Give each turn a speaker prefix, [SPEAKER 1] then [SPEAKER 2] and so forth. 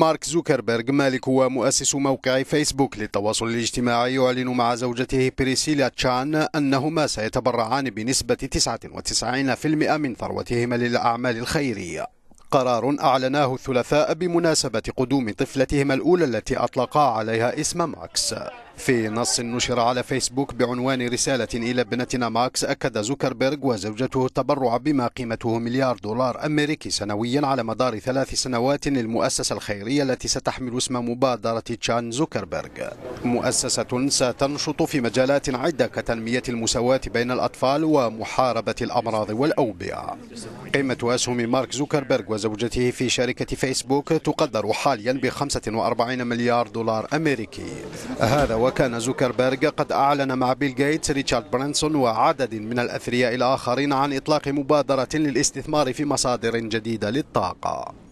[SPEAKER 1] مارك زوكربيرغ مالك ومؤسس موقع فيسبوك للتواصل الاجتماعي يعلن مع زوجته بريسيلا تشان أنهما سيتبرعان بنسبة 99% من ثروتهما للأعمال الخيرية قرار أعلناه الثلاثاء بمناسبة قدوم طفلتهما الأولى التي أطلقا عليها اسم ماكس في نص نشر على فيسبوك بعنوان رسالة إلى ابنتنا ماكس أكد زوكربيرغ وزوجته التبرع بما قيمته مليار دولار أمريكي سنويا على مدار ثلاث سنوات للمؤسسة الخيرية التي ستحمل اسم مبادرة تشان زوكربيرغ مؤسسة ستنشط في مجالات عدة كتنمية المساواة بين الأطفال ومحاربة الأمراض والأوبئة قيمة أسهم مارك زوكربيرغ وزوجته في شركة فيسبوك تقدر حاليا ب 45 مليار دولار أمريكي هذا وكان زوكربيرغ قد أعلن مع بيل غيتس ريتشارد برانسون وعدد من الأثرياء الآخرين عن إطلاق مبادرة للاستثمار في مصادر جديدة للطاقة